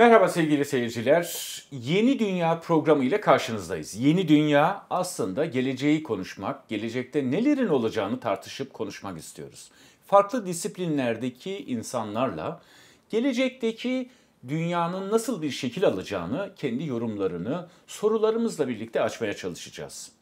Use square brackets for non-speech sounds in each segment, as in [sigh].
Merhaba sevgili seyirciler. Yeni Dünya programı ile karşınızdayız. Yeni Dünya aslında geleceği konuşmak, gelecekte nelerin olacağını tartışıp konuşmak istiyoruz. Farklı disiplinlerdeki insanlarla gelecekteki dünyanın nasıl bir şekil alacağını, kendi yorumlarını sorularımızla birlikte açmaya çalışacağız.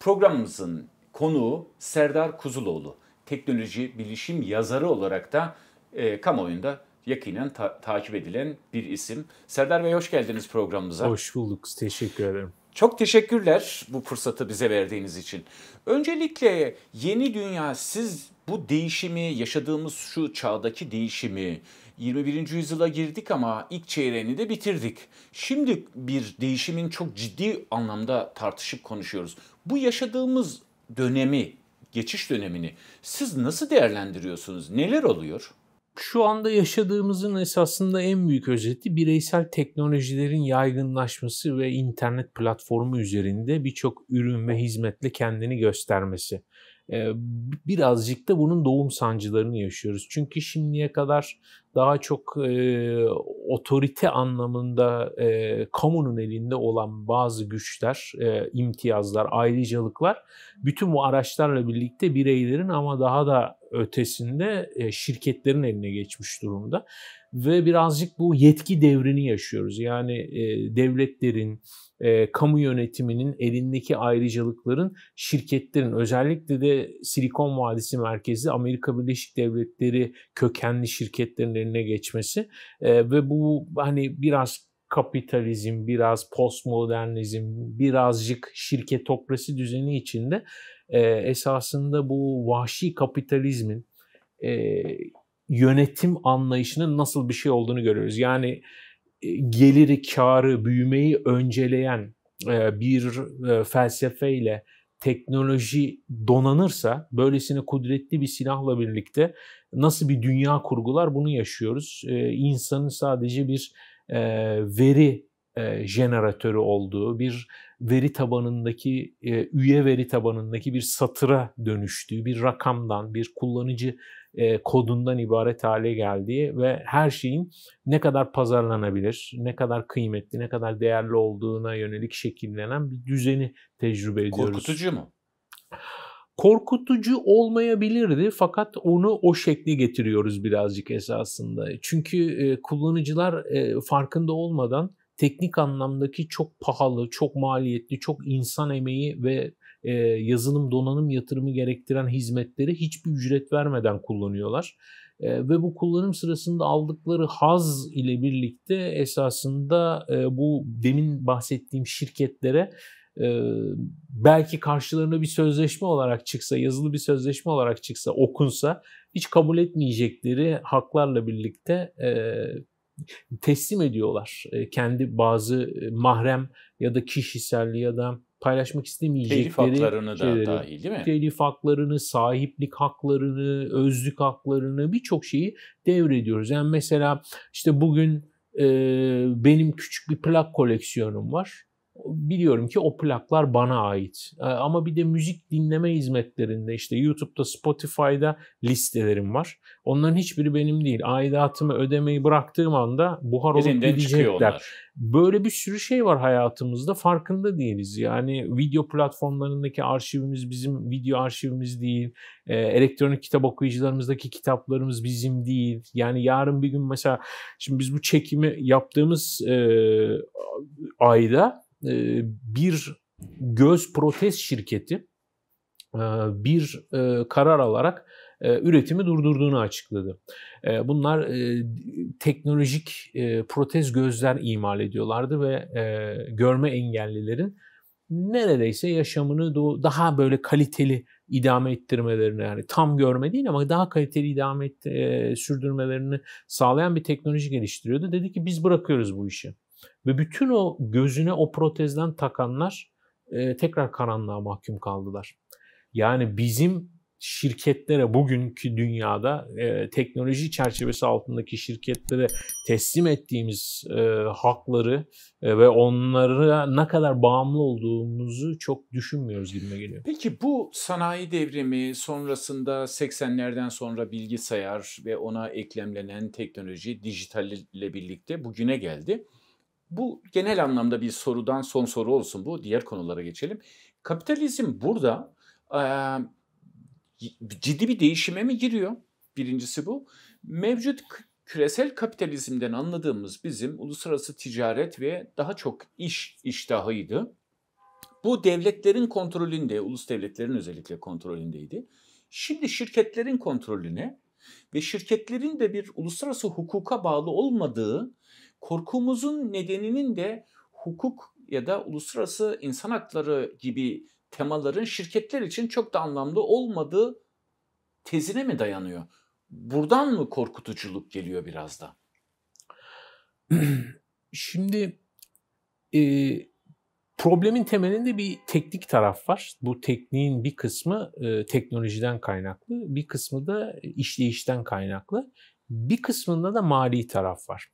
Programımızın konuğu Serdar Kuzuloğlu, teknoloji bilişim yazarı olarak da e, kamuoyunda yakinen ta- takip edilen bir isim. Serdar Bey hoş geldiniz programımıza. Hoş bulduk. Teşekkür ederim. Çok teşekkürler bu fırsatı bize verdiğiniz için. Öncelikle yeni dünya siz bu değişimi yaşadığımız şu çağdaki değişimi 21. yüzyıla girdik ama ilk çeyreğini de bitirdik. Şimdi bir değişimin çok ciddi anlamda tartışıp konuşuyoruz. Bu yaşadığımız dönemi, geçiş dönemini siz nasıl değerlendiriyorsunuz? Neler oluyor? şu anda yaşadığımızın esasında en büyük özeti bireysel teknolojilerin yaygınlaşması ve internet platformu üzerinde birçok ürün ve hizmetle kendini göstermesi. Ee, birazcık da bunun doğum sancılarını yaşıyoruz. Çünkü şimdiye kadar daha çok e, otorite anlamında e, kamunun elinde olan bazı güçler, e, imtiyazlar, ayrıcalıklar bütün bu araçlarla birlikte bireylerin ama daha da ötesinde e, şirketlerin eline geçmiş durumda. Ve birazcık bu yetki devrini yaşıyoruz. Yani e, devletlerin, e, kamu yönetiminin elindeki ayrıcalıkların şirketlerin özellikle de Silikon Vadisi merkezi Amerika Birleşik Devletleri kökenli şirketlerin eline geçmesi e, ve bu bu hani biraz kapitalizm, biraz postmodernizm, birazcık şirketokrasi düzeni içinde e, esasında bu vahşi kapitalizmin e, yönetim anlayışının nasıl bir şey olduğunu görüyoruz. Yani e, geliri, karı, büyümeyi önceleyen e, bir e, felsefeyle teknoloji donanırsa böylesine kudretli bir silahla birlikte nasıl bir dünya kurgular bunu yaşıyoruz. Ee, insanın sadece bir e, veri e, jeneratörü olduğu, bir veri tabanındaki, e, üye veri tabanındaki bir satıra dönüştüğü, bir rakamdan, bir kullanıcı e, kodundan ibaret hale geldiği ve her şeyin ne kadar pazarlanabilir, ne kadar kıymetli, ne kadar değerli olduğuna yönelik şekillenen bir düzeni tecrübe ediyoruz. Korkutucu mu? korkutucu olmayabilirdi fakat onu o şekli getiriyoruz birazcık esasında. Çünkü e, kullanıcılar e, farkında olmadan teknik anlamdaki çok pahalı, çok maliyetli, çok insan emeği ve e, yazılım donanım yatırımı gerektiren hizmetleri hiçbir ücret vermeden kullanıyorlar. E, ve bu kullanım sırasında aldıkları haz ile birlikte esasında e, bu demin bahsettiğim şirketlere e, belki karşılarına bir sözleşme olarak çıksa, yazılı bir sözleşme olarak çıksa, okunsa hiç kabul etmeyecekleri haklarla birlikte e, teslim ediyorlar. E, kendi bazı e, mahrem ya da kişisel ya da paylaşmak istemeyecekleri haklarını da dahil değil mi? Telif haklarını, sahiplik haklarını, özlük haklarını birçok şeyi devrediyoruz. Yani mesela işte bugün e, benim küçük bir plak koleksiyonum var biliyorum ki o plaklar bana ait. E, ama bir de müzik dinleme hizmetlerinde işte YouTube'da, Spotify'da listelerim var. Onların hiçbiri benim değil. Aidatımı ödemeyi bıraktığım anda buhar olup gidecekler. Böyle bir sürü şey var hayatımızda farkında değiliz. Yani video platformlarındaki arşivimiz bizim video arşivimiz değil. E, elektronik kitap okuyucularımızdaki kitaplarımız bizim değil. Yani yarın bir gün mesela şimdi biz bu çekimi yaptığımız e, ayda ee, bir göz protez şirketi e, bir e, karar alarak e, üretimi durdurduğunu açıkladı. Bunlar teknolojik protez gözler imal ediyorlardı ve görme engellilerin neredeyse yaşamını daha böyle kaliteli idame ettirmelerini yani tam görme değil ama daha kaliteli idame et, sürdürmelerini sağlayan bir teknoloji geliştiriyordu. Dedi ki biz bırakıyoruz bu işi. Ve bütün o gözüne o protezden takanlar e, tekrar karanlığa mahkum kaldılar. Yani bizim şirketlere bugünkü dünyada e, teknoloji çerçevesi altındaki şirketlere teslim ettiğimiz e, hakları e, ve onlara ne kadar bağımlı olduğumuzu çok düşünmüyoruz gibi geliyor. Peki bu sanayi devrimi sonrasında 80'lerden sonra bilgisayar ve ona eklemlenen teknoloji dijitalle birlikte bugüne geldi. Bu genel anlamda bir sorudan son soru olsun bu. Diğer konulara geçelim. Kapitalizm burada e, ciddi bir değişime mi giriyor? Birincisi bu. Mevcut küresel kapitalizmden anladığımız bizim uluslararası ticaret ve daha çok iş iştahıydı. Bu devletlerin kontrolünde, ulus devletlerin özellikle kontrolündeydi. Şimdi şirketlerin kontrolüne ve şirketlerin de bir uluslararası hukuka bağlı olmadığı Korkumuzun nedeninin de hukuk ya da uluslararası insan hakları gibi temaların şirketler için çok da anlamlı olmadığı tezine mi dayanıyor? Buradan mı korkutuculuk geliyor biraz da? [clears throat] Şimdi e, problemin temelinde bir teknik taraf var. Bu tekniğin bir kısmı e, teknolojiden kaynaklı, bir kısmı da işleyişten kaynaklı. Bir kısmında da mali taraf var.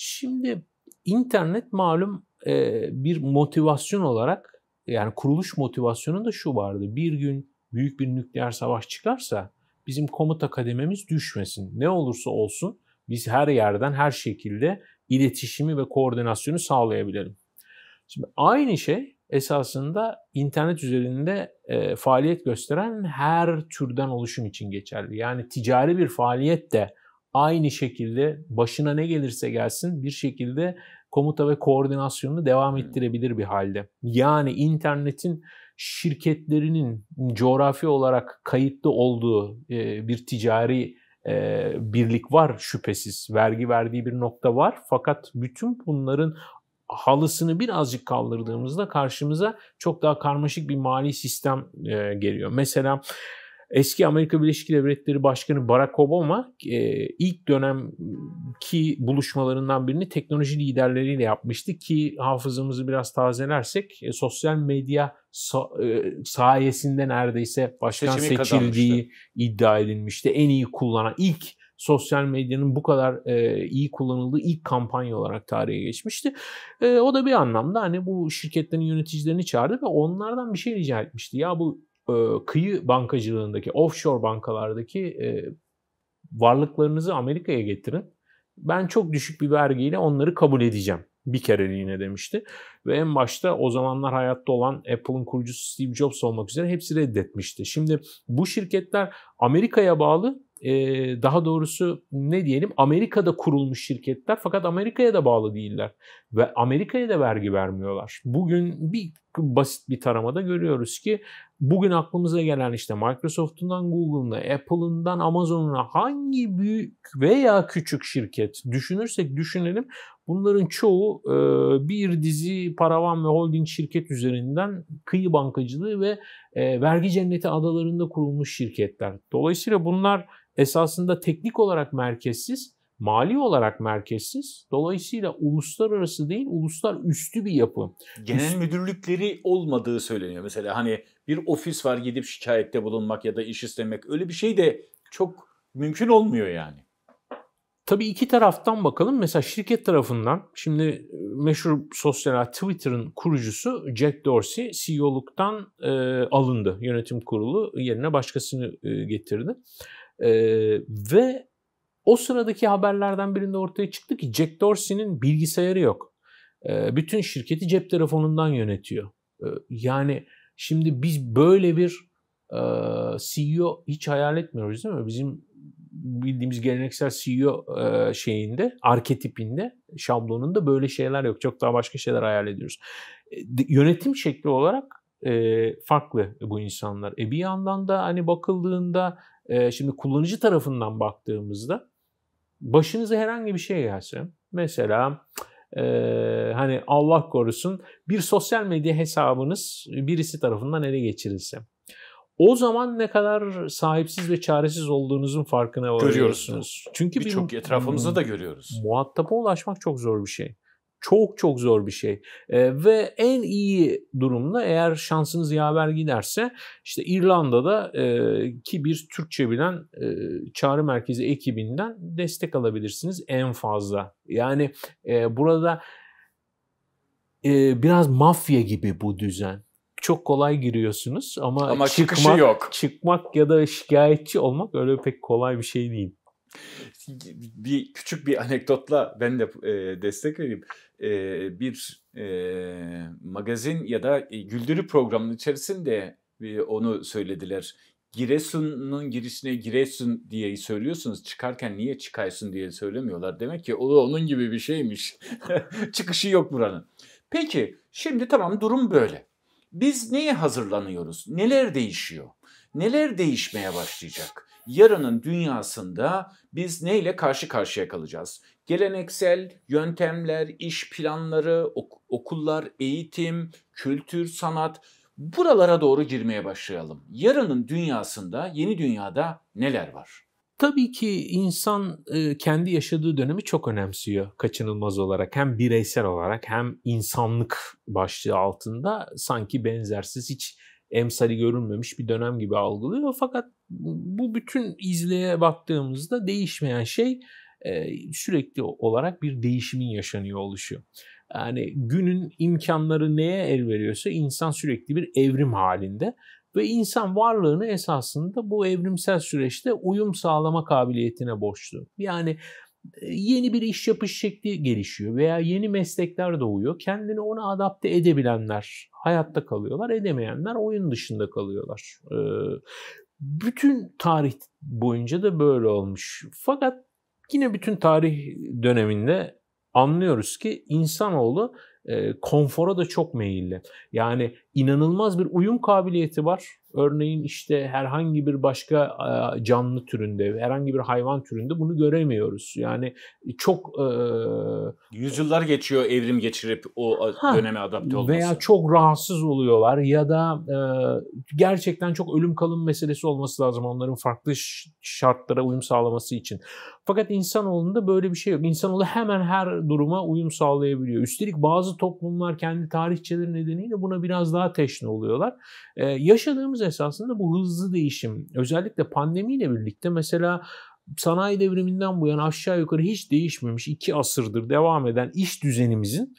Şimdi internet malum e, bir motivasyon olarak yani kuruluş motivasyonu da şu vardı. Bir gün büyük bir nükleer savaş çıkarsa bizim komuta kadememiz düşmesin. Ne olursa olsun biz her yerden her şekilde iletişimi ve koordinasyonu sağlayabilelim. Şimdi aynı şey esasında internet üzerinde e, faaliyet gösteren her türden oluşum için geçerli. Yani ticari bir faaliyet de aynı şekilde başına ne gelirse gelsin bir şekilde komuta ve koordinasyonunu devam ettirebilir bir halde. Yani internetin şirketlerinin coğrafi olarak kayıtlı olduğu e, bir ticari e, birlik var şüphesiz. Vergi verdiği bir nokta var. Fakat bütün bunların halısını birazcık kaldırdığımızda karşımıza çok daha karmaşık bir mali sistem e, geliyor. Mesela Eski Amerika Birleşik Devletleri Başkanı Barack Obama e, ilk dönemki buluşmalarından birini teknoloji liderleriyle yapmıştı ki hafızamızı biraz tazelersek e, sosyal medya sa- e, sayesinde neredeyse başkan Seçimi seçildiği kazanmıştı. iddia edilmişti. En iyi kullanan ilk sosyal medyanın bu kadar e, iyi kullanıldığı ilk kampanya olarak tarihe geçmişti. E, o da bir anlamda hani bu şirketlerin yöneticilerini çağırdı ve onlardan bir şey rica etmişti. Ya bu e, kıyı bankacılığındaki, offshore bankalardaki e, varlıklarınızı Amerika'ya getirin. Ben çok düşük bir vergiyle onları kabul edeceğim bir kereliğine demişti. Ve en başta o zamanlar hayatta olan Apple'ın kurucusu Steve Jobs olmak üzere hepsi reddetmişti. Şimdi bu şirketler Amerika'ya bağlı daha doğrusu ne diyelim Amerika'da kurulmuş şirketler fakat Amerika'ya da bağlı değiller ve Amerika'ya da vergi vermiyorlar. Bugün bir basit bir taramada görüyoruz ki bugün aklımıza gelen işte Microsoft'undan Google'ına, Apple'ından Amazon'una hangi büyük veya küçük şirket düşünürsek düşünelim bunların çoğu bir dizi paravan ve holding şirket üzerinden kıyı bankacılığı ve vergi cenneti adalarında kurulmuş şirketler. Dolayısıyla bunlar esasında teknik olarak merkezsiz, mali olarak merkezsiz. Dolayısıyla uluslararası değil, uluslar üstü bir yapı. Genel Üst... müdürlükleri olmadığı söyleniyor. Mesela hani bir ofis var gidip şikayette bulunmak ya da iş istemek öyle bir şey de çok mümkün olmuyor yani. Tabii iki taraftan bakalım. Mesela şirket tarafından şimdi e, meşhur sosyal Twitter'ın kurucusu Jack Dorsey CEO'luktan e, alındı. Yönetim kurulu yerine başkasını e, getirdi. E, ve o sıradaki haberlerden birinde ortaya çıktı ki Jack Dorsey'nin bilgisayarı yok. E, bütün şirketi cep telefonundan yönetiyor. E, yani şimdi biz böyle bir e, CEO hiç hayal etmiyoruz değil mi? Bizim bildiğimiz geleneksel CEO şeyinde, arketipinde, şablonunda böyle şeyler yok. Çok daha başka şeyler hayal ediyoruz. yönetim şekli olarak farklı bu insanlar. E bir yandan da hani bakıldığında e, şimdi kullanıcı tarafından baktığımızda başınıza herhangi bir şey gelse mesela e, hani Allah korusun bir sosyal medya hesabınız birisi tarafından ele geçirilse o zaman ne kadar sahipsiz ve çaresiz olduğunuzun farkına varıyorsunuz. Görüyorsunuz. Çünkü birçok etrafımızda da görüyoruz. Muhataba ulaşmak çok zor bir şey çok çok zor bir şey. E, ve en iyi durumda eğer şansınız yaver giderse işte İrlanda'da e, ki bir Türkçe bilen e, çağrı merkezi ekibinden destek alabilirsiniz en fazla. Yani e, burada e, biraz mafya gibi bu düzen çok kolay giriyorsunuz ama, ama çıkmak yok. Çıkmak ya da şikayetçi olmak öyle pek kolay bir şey değil bir küçük bir anekdotla ben de e, destek vereyim. E, bir e, magazin ya da e, güldürü programının içerisinde e, onu söylediler. Giresun'un girişine Giresun diye söylüyorsunuz. Çıkarken niye çıkaysın diye söylemiyorlar. Demek ki o da onun gibi bir şeymiş. [laughs] Çıkışı yok buranın. Peki şimdi tamam durum böyle. Biz neye hazırlanıyoruz? Neler değişiyor? Neler değişmeye başlayacak? yarının dünyasında biz neyle karşı karşıya kalacağız? Geleneksel yöntemler, iş planları, ok- okullar, eğitim, kültür, sanat buralara doğru girmeye başlayalım. Yarının dünyasında, yeni dünyada neler var? Tabii ki insan e, kendi yaşadığı dönemi çok önemsiyor kaçınılmaz olarak. Hem bireysel olarak hem insanlık başlığı altında sanki benzersiz hiç emsali görünmemiş bir dönem gibi algılıyor. Fakat bu bütün izleye baktığımızda değişmeyen şey e, sürekli olarak bir değişimin yaşanıyor oluşuyor. Yani günün imkanları neye el veriyorsa insan sürekli bir evrim halinde ve insan varlığını esasında bu evrimsel süreçte uyum sağlama kabiliyetine borçlu. Yani e, yeni bir iş yapış şekli gelişiyor veya yeni meslekler doğuyor. Kendini ona adapte edebilenler hayatta kalıyorlar, edemeyenler oyun dışında kalıyorlar. E, bütün tarih boyunca da böyle olmuş. Fakat yine bütün tarih döneminde anlıyoruz ki insanoğlu e, konfora da çok meyilli. Yani inanılmaz bir uyum kabiliyeti var. Örneğin işte herhangi bir başka e, canlı türünde, herhangi bir hayvan türünde bunu göremiyoruz. Yani çok... E, Yüzyıllar geçiyor evrim geçirip o ha, döneme adapte olması. Veya çok rahatsız oluyorlar ya da e, gerçekten çok ölüm kalım meselesi olması lazım onların farklı şartlara uyum sağlaması için. Fakat insanoğlunda böyle bir şey yok. İnsanoğlu hemen her duruma uyum sağlayabiliyor. Üstelik bazı toplumlar kendi tarihçeleri nedeniyle buna biraz daha daha teşne oluyorlar. Ee, yaşadığımız esasında bu hızlı değişim özellikle pandemiyle birlikte mesela sanayi devriminden bu yana aşağı yukarı hiç değişmemiş iki asırdır devam eden iş düzenimizin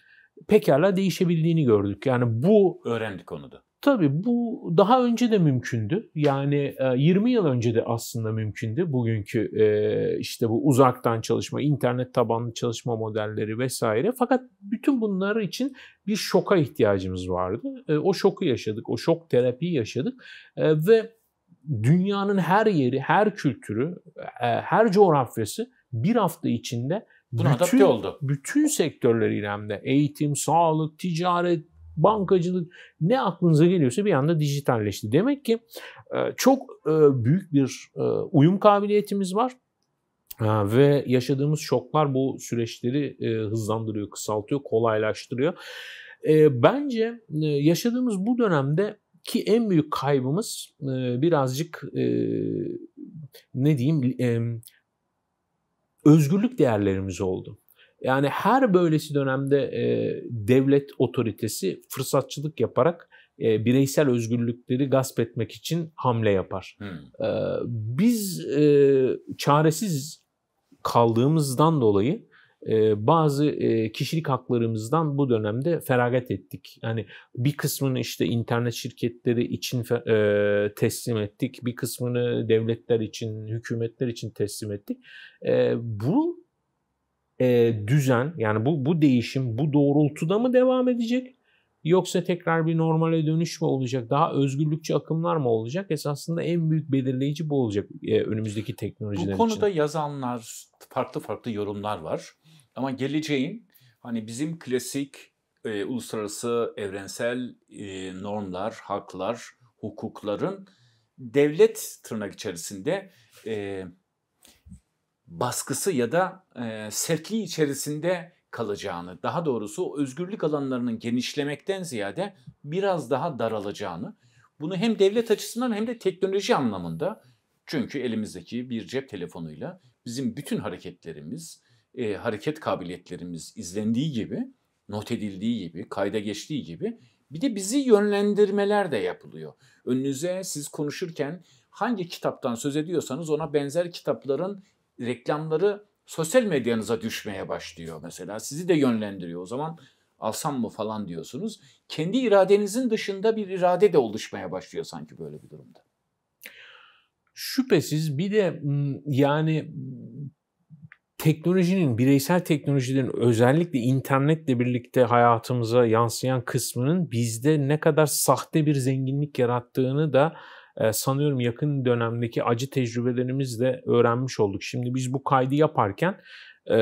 pekala değişebildiğini gördük. Yani bu öğrendik konuda. Tabii bu daha önce de mümkündü. Yani 20 e, yıl önce de aslında mümkündü. Bugünkü e, işte bu uzaktan çalışma, internet tabanlı çalışma modelleri vesaire. Fakat bütün bunlar için bir şoka ihtiyacımız vardı. E, o şoku yaşadık, o şok terapiyi yaşadık ve dünyanın her yeri, her kültürü, her coğrafyası bir hafta içinde Buna bütün, adapte oldu. Bütün sektörler hem de eğitim, sağlık, ticaret, bankacılık ne aklınıza geliyorsa bir anda dijitalleşti. Demek ki e, çok e, büyük bir e, uyum kabiliyetimiz var. Ve yaşadığımız şoklar bu süreçleri hızlandırıyor, kısaltıyor, kolaylaştırıyor. Bence yaşadığımız bu dönemde ki en büyük kaybımız birazcık ne diyeyim özgürlük değerlerimiz oldu. Yani her böylesi dönemde e, devlet otoritesi fırsatçılık yaparak e, bireysel özgürlükleri gasp etmek için hamle yapar. Hmm. E, biz e, çaresiz kaldığımızdan dolayı e, bazı e, kişilik haklarımızdan bu dönemde feragat ettik. Yani bir kısmını işte internet şirketleri için e, teslim ettik, bir kısmını devletler için, hükümetler için teslim ettik. E, bu e, düzen yani bu bu değişim bu doğrultuda mı devam edecek yoksa tekrar bir normale dönüş mü olacak? Daha özgürlükçü akımlar mı olacak? Esasında en büyük belirleyici bu olacak e, önümüzdeki teknolojiler için. Bu konuda için. yazanlar farklı farklı yorumlar var. Ama geleceğin hani bizim klasik e, uluslararası evrensel e, normlar, haklar, hukukların devlet tırnak içerisinde e, baskısı ya da e, sertliği içerisinde kalacağını, daha doğrusu özgürlük alanlarının genişlemekten ziyade biraz daha daralacağını, bunu hem devlet açısından hem de teknoloji anlamında çünkü elimizdeki bir cep telefonuyla bizim bütün hareketlerimiz, e, hareket kabiliyetlerimiz izlendiği gibi, not edildiği gibi, kayda geçtiği gibi bir de bizi yönlendirmeler de yapılıyor. Önünüze siz konuşurken hangi kitaptan söz ediyorsanız ona benzer kitapların reklamları sosyal medyanıza düşmeye başlıyor mesela. Sizi de yönlendiriyor o zaman alsam mı falan diyorsunuz. Kendi iradenizin dışında bir irade de oluşmaya başlıyor sanki böyle bir durumda. Şüphesiz bir de yani teknolojinin, bireysel teknolojilerin özellikle internetle birlikte hayatımıza yansıyan kısmının bizde ne kadar sahte bir zenginlik yarattığını da ee, sanıyorum yakın dönemdeki acı tecrübelerimizle öğrenmiş olduk. Şimdi biz bu kaydı yaparken e,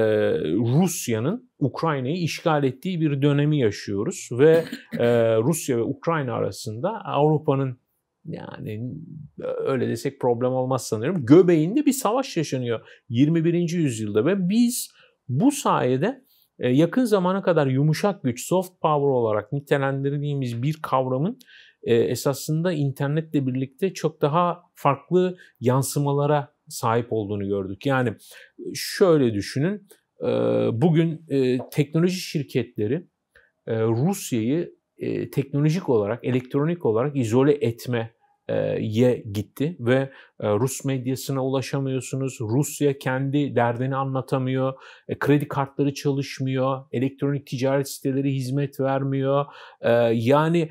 Rusya'nın Ukrayna'yı işgal ettiği bir dönemi yaşıyoruz ve e, [laughs] Rusya ve Ukrayna arasında Avrupa'nın yani öyle desek problem olmaz sanıyorum. Göbeğinde bir savaş yaşanıyor 21. yüzyılda ve biz bu sayede e, yakın zamana kadar yumuşak güç, soft power olarak nitelendirdiğimiz bir kavramın e, esasında internetle birlikte çok daha farklı yansımalara sahip olduğunu gördük. Yani şöyle düşünün, e, bugün e, teknoloji şirketleri e, Rusya'yı e, teknolojik olarak, elektronik olarak izole etme e, ye gitti ve e, Rus medyasına ulaşamıyorsunuz. Rusya kendi derdini anlatamıyor. E, kredi kartları çalışmıyor. Elektronik ticaret siteleri hizmet vermiyor. Yani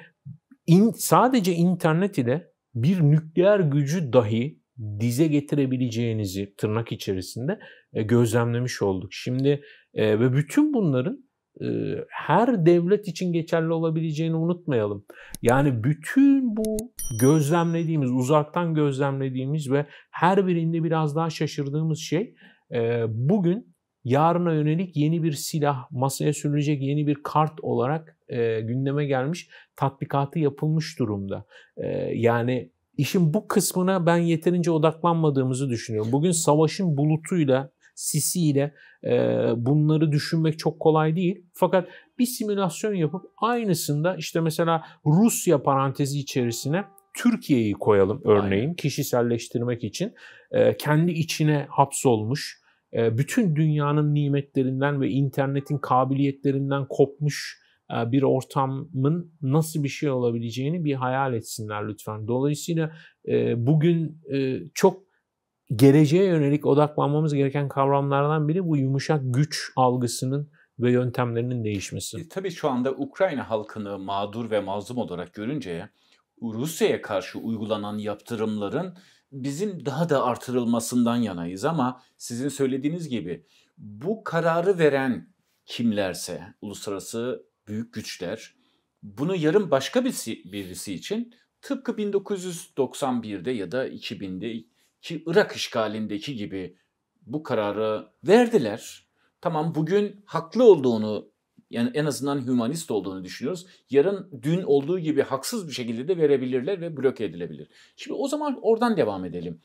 in, sadece internet ile bir nükleer gücü dahi dize getirebileceğinizi tırnak içerisinde e, gözlemlemiş olduk. Şimdi e, ve bütün bunların e, her devlet için geçerli olabileceğini unutmayalım. Yani bütün bu gözlemlediğimiz, uzaktan gözlemlediğimiz ve her birinde biraz daha şaşırdığımız şey e, bugün yarına yönelik yeni bir silah, masaya sürülecek yeni bir kart olarak e, gündeme gelmiş tatbikatı yapılmış durumda. E, yani işin bu kısmına ben yeterince odaklanmadığımızı düşünüyorum. Bugün savaşın bulutuyla sisiyle e, bunları düşünmek çok kolay değil. Fakat bir simülasyon yapıp aynısında işte mesela Rusya parantezi içerisine Türkiye'yi koyalım örneğin Aynen. kişiselleştirmek için e, kendi içine hapsolmuş, e, bütün dünyanın nimetlerinden ve internetin kabiliyetlerinden kopmuş e, bir ortamın nasıl bir şey olabileceğini bir hayal etsinler lütfen. Dolayısıyla e, bugün e, çok geleceğe yönelik odaklanmamız gereken kavramlardan biri bu yumuşak güç algısının ve yöntemlerinin değişmesi. E, tabii şu anda Ukrayna halkını mağdur ve mazlum olarak görünce Rusya'ya karşı uygulanan yaptırımların bizim daha da artırılmasından yanayız ama sizin söylediğiniz gibi bu kararı veren kimlerse uluslararası büyük güçler bunu yarın başka birisi, birisi için tıpkı 1991'de ya da 2000'de ki Irak işgalindeki gibi bu kararı verdiler. Tamam bugün haklı olduğunu yani en azından hümanist olduğunu düşünüyoruz. Yarın dün olduğu gibi haksız bir şekilde de verebilirler ve bloke edilebilir. Şimdi o zaman oradan devam edelim.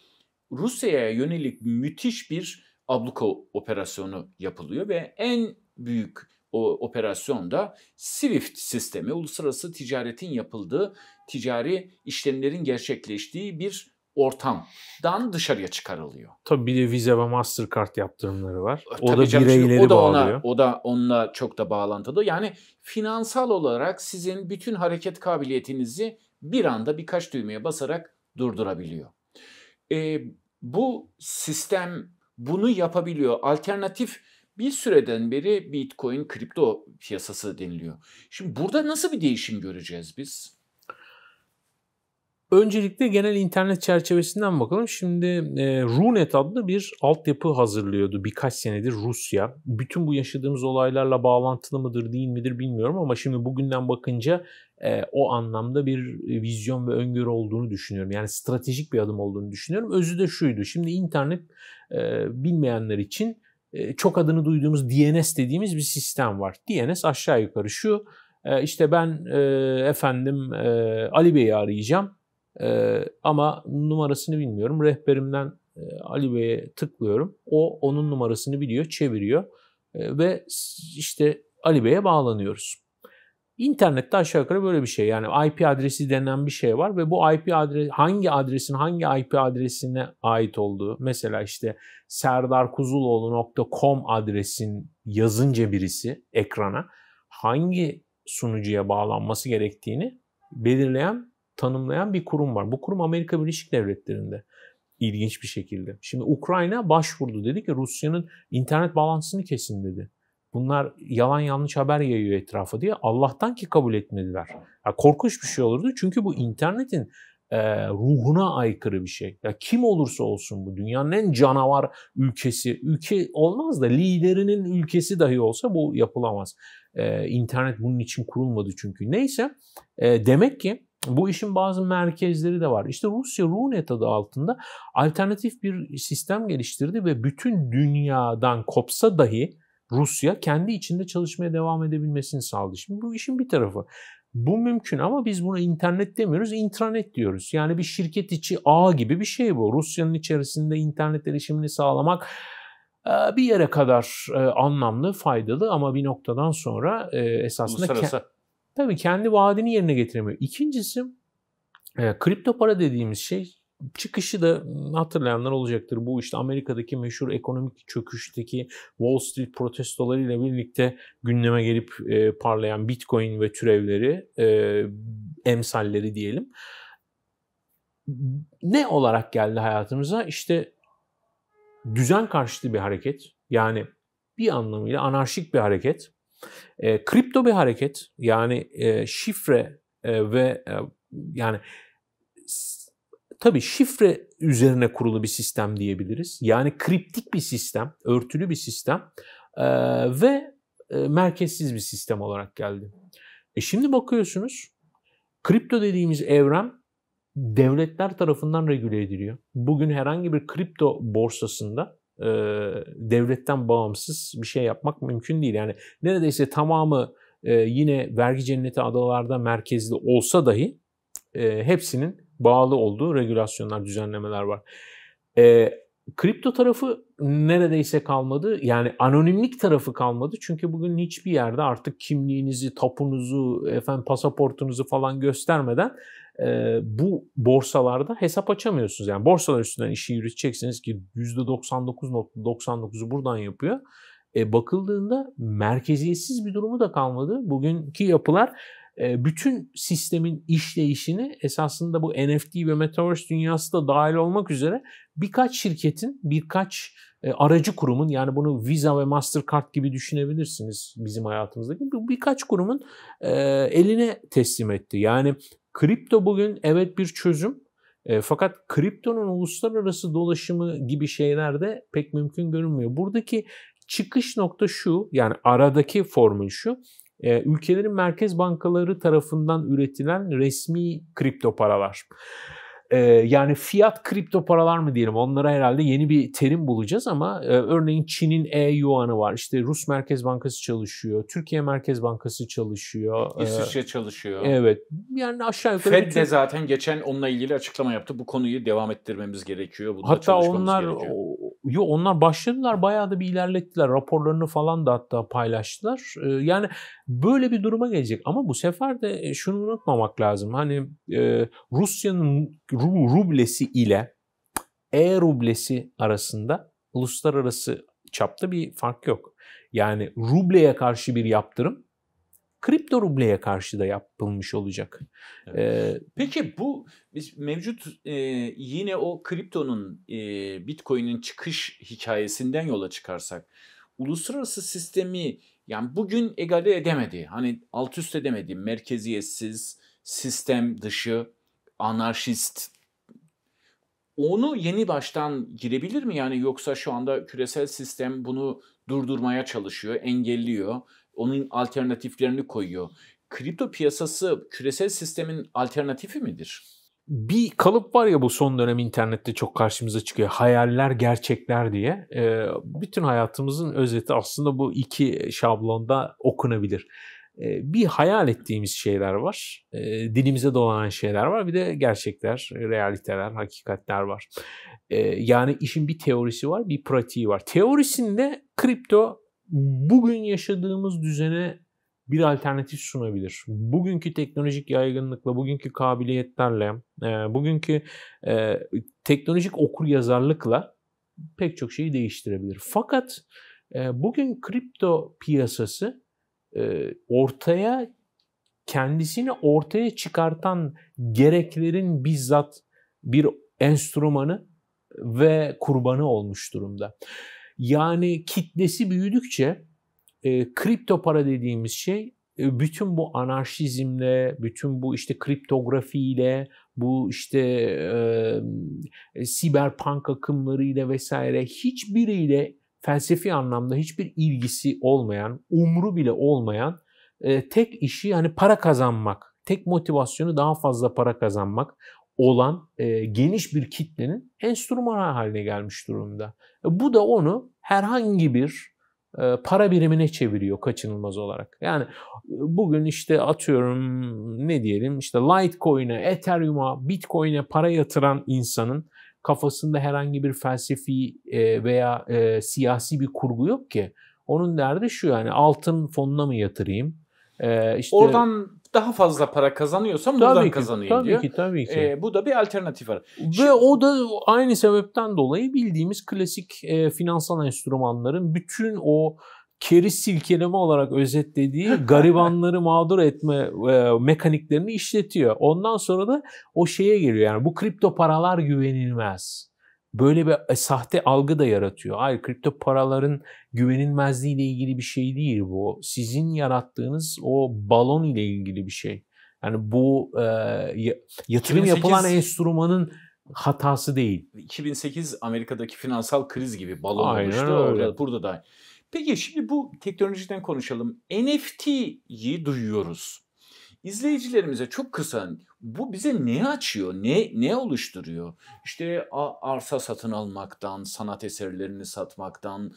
Rusya'ya yönelik müthiş bir abluka operasyonu yapılıyor ve en büyük o operasyonda SWIFT sistemi uluslararası ticaretin yapıldığı, ticari işlemlerin gerçekleştiği bir ortamdan dışarıya çıkarılıyor. Tabii bir de Visa ve Mastercard yaptırımları var. E, o Tabii da canım, bireyleri o da bağlıyor. o da onunla çok da bağlantılı. Yani finansal olarak sizin bütün hareket kabiliyetinizi bir anda birkaç düğmeye basarak durdurabiliyor. E, bu sistem bunu yapabiliyor. Alternatif bir süreden beri Bitcoin kripto piyasası deniliyor. Şimdi burada nasıl bir değişim göreceğiz biz? Öncelikle genel internet çerçevesinden bakalım. Şimdi e, Runet adlı bir altyapı hazırlıyordu birkaç senedir Rusya. Bütün bu yaşadığımız olaylarla bağlantılı mıdır değil midir bilmiyorum ama şimdi bugünden bakınca e, o anlamda bir vizyon ve öngörü olduğunu düşünüyorum. Yani stratejik bir adım olduğunu düşünüyorum. Özü de şuydu. Şimdi internet e, bilmeyenler için e, çok adını duyduğumuz DNS dediğimiz bir sistem var. DNS aşağı yukarı şu e, işte ben e, efendim Ali Bey'i arayacağım ama numarasını bilmiyorum. Rehberimden Ali Bey'e tıklıyorum. O onun numarasını biliyor, çeviriyor ve işte Ali Bey'e bağlanıyoruz. İnternette aşağı yukarı böyle bir şey. Yani IP adresi denen bir şey var ve bu IP adresi hangi adresin hangi IP adresine ait olduğu. Mesela işte serdarkuzuloğlu.com adresin yazınca birisi ekrana hangi sunucuya bağlanması gerektiğini belirleyen, tanımlayan bir kurum var. Bu kurum Amerika Birleşik Devletleri'nde ilginç bir şekilde. Şimdi Ukrayna başvurdu dedi ki Rusya'nın internet bağlantısını kesin dedi bunlar yalan yanlış haber yayıyor etrafa diye Allah'tan ki kabul etmediler. Ya korkunç bir şey olurdu çünkü bu internetin e, ruhuna aykırı bir şey. Ya kim olursa olsun bu dünyanın en canavar ülkesi, ülke olmaz da liderinin ülkesi dahi olsa bu yapılamaz. E, internet bunun için kurulmadı çünkü. Neyse e, demek ki bu işin bazı merkezleri de var. İşte Rusya Runet adı altında alternatif bir sistem geliştirdi ve bütün dünyadan kopsa dahi Rusya kendi içinde çalışmaya devam edebilmesini sağladı. Şimdi bu işin bir tarafı. Bu mümkün ama biz buna internet demiyoruz, intranet diyoruz. Yani bir şirket içi ağ gibi bir şey bu. Rusya'nın içerisinde internet erişimini sağlamak e, bir yere kadar e, anlamlı, faydalı ama bir noktadan sonra e, esasında Uluslararası. Ke- tabii kendi vaadini yerine getiremiyor. İkincisi kripto para dediğimiz şey çıkışı da hatırlayanlar olacaktır. Bu işte Amerika'daki meşhur ekonomik çöküşteki Wall Street protestolarıyla birlikte gündeme gelip e, parlayan Bitcoin ve türevleri, e, emsalleri diyelim. Ne olarak geldi hayatımıza? İşte düzen karşıtı bir hareket. Yani bir anlamıyla anarşik bir hareket. E, kripto bir hareket. Yani e, şifre e, ve e, yani Tabii şifre üzerine kurulu bir sistem diyebiliriz. Yani kriptik bir sistem, örtülü bir sistem e, ve e, merkezsiz bir sistem olarak geldi. E şimdi bakıyorsunuz kripto dediğimiz evren devletler tarafından regüle ediliyor. Bugün herhangi bir kripto borsasında e, devletten bağımsız bir şey yapmak mümkün değil. Yani neredeyse tamamı e, yine vergi cenneti adalarda merkezli olsa dahi e, hepsinin bağlı olduğu regülasyonlar, düzenlemeler var. E, kripto tarafı neredeyse kalmadı. Yani anonimlik tarafı kalmadı. Çünkü bugün hiçbir yerde artık kimliğinizi, tapunuzu, efendim pasaportunuzu falan göstermeden e, bu borsalarda hesap açamıyorsunuz. Yani borsalar üstünden işi yürüteceksiniz ki %99.99'u buradan yapıyor. E, bakıldığında merkeziyetsiz bir durumu da kalmadı. Bugünkü yapılar ee, bütün sistemin işleyişini esasında bu NFT ve Metaverse dünyası da dahil olmak üzere birkaç şirketin, birkaç e, aracı kurumun yani bunu Visa ve Mastercard gibi düşünebilirsiniz bizim hayatımızdaki birkaç kurumun e, eline teslim etti. Yani kripto bugün evet bir çözüm e, fakat kriptonun uluslararası dolaşımı gibi şeyler de pek mümkün görünmüyor. Buradaki çıkış nokta şu yani aradaki formül şu e, ülkelerin merkez bankaları tarafından üretilen resmi kripto paralar. E, yani fiyat kripto paralar mı diyelim onlara herhalde yeni bir terim bulacağız ama e, örneğin Çin'in e-yuanı var. İşte Rus Merkez Bankası çalışıyor, Türkiye Merkez Bankası çalışıyor. E, İsviçre e, çalışıyor. Evet yani aşağı yukarı. Fed de zaten geçen onunla ilgili açıklama yaptı. Bu konuyu devam ettirmemiz gerekiyor. Bunda Hatta onlar gerekiyor Yo onlar başladılar bayağı da bir ilerlettiler. Raporlarını falan da hatta paylaştılar. Ee, yani böyle bir duruma gelecek ama bu sefer de e, şunu unutmamak lazım. Hani e, Rusya'nın rublesi ile e-rublesi arasında uluslararası çapta bir fark yok. Yani rubleye karşı bir yaptırım kripto rubleye karşı da yapılmış olacak. Evet. Ee, Peki bu mevcut e, yine o kriptonun e, Bitcoin'in çıkış hikayesinden yola çıkarsak uluslararası sistemi yani bugün egale edemedi. Hani alt üst edemedi. Merkeziyetsiz, sistem dışı, anarşist. Onu yeni baştan girebilir mi? Yani yoksa şu anda küresel sistem bunu durdurmaya çalışıyor, engelliyor onun alternatiflerini koyuyor. Kripto piyasası küresel sistemin alternatifi midir? Bir kalıp var ya bu son dönem internette çok karşımıza çıkıyor. Hayaller, gerçekler diye. E, bütün hayatımızın özeti aslında bu iki şablonda okunabilir ee, bir hayal ettiğimiz şeyler var. Ee, dilimize dolanan şeyler var. Bir de gerçekler, realiteler, hakikatler var. Yani işin bir teorisi var, bir pratiği var. Teorisinde kripto bugün yaşadığımız düzene bir alternatif sunabilir. Bugünkü teknolojik yaygınlıkla, bugünkü kabiliyetlerle, e, bugünkü e, teknolojik okur yazarlıkla pek çok şeyi değiştirebilir. Fakat e, bugün kripto piyasası e, ortaya kendisini ortaya çıkartan gereklerin bizzat bir enstrümanı ve kurbanı olmuş durumda. Yani kitlesi büyüdükçe e, kripto para dediğimiz şey e, bütün bu anarşizmle, bütün bu işte kriptografiyle, bu işte e, siberpunk akımlarıyla vesaire hiçbiriyle felsefi anlamda hiçbir ilgisi olmayan, umru bile olmayan e, tek işi yani para kazanmak, tek motivasyonu daha fazla para kazanmak olan e, geniş bir kitlenin enstrüman haline gelmiş durumda. E, bu da onu herhangi bir e, para birimine çeviriyor kaçınılmaz olarak. Yani e, bugün işte atıyorum ne diyelim işte Litecoin'e, Ethereum'a, Bitcoin'e para yatıran insanın kafasında herhangi bir felsefi e, veya siyasi bir kurgu yok ki. Onun derdi şu yani altın fonuna mı yatırayım? Ee, işte, Oradan daha fazla para kazanıyorsam tabii buradan ki, kazanayım tabii diyor. Ki, tabii ki. Ee, bu da bir alternatif var. Ve Şimdi, o da aynı sebepten dolayı bildiğimiz klasik e, finansal enstrümanların bütün o keriz silkeleme olarak özetlediği [laughs] garibanları mağdur etme e, mekaniklerini işletiyor. Ondan sonra da o şeye geliyor yani bu kripto paralar güvenilmez böyle bir e, sahte algı da yaratıyor. Hayır kripto paraların güvenilmezliği ile ilgili bir şey değil bu. Sizin yarattığınız o balon ile ilgili bir şey. Yani bu e, yatırım 2008, yapılan enstrümanın hatası değil. 2008 Amerika'daki finansal kriz gibi balon Aynen oluştu. Öyle. Orada, burada da. Peki şimdi bu teknolojiden konuşalım. NFT'yi duyuyoruz. İzleyicilerimize çok kısa bu bize ne açıyor? Ne ne oluşturuyor? İşte arsa satın almaktan, sanat eserlerini satmaktan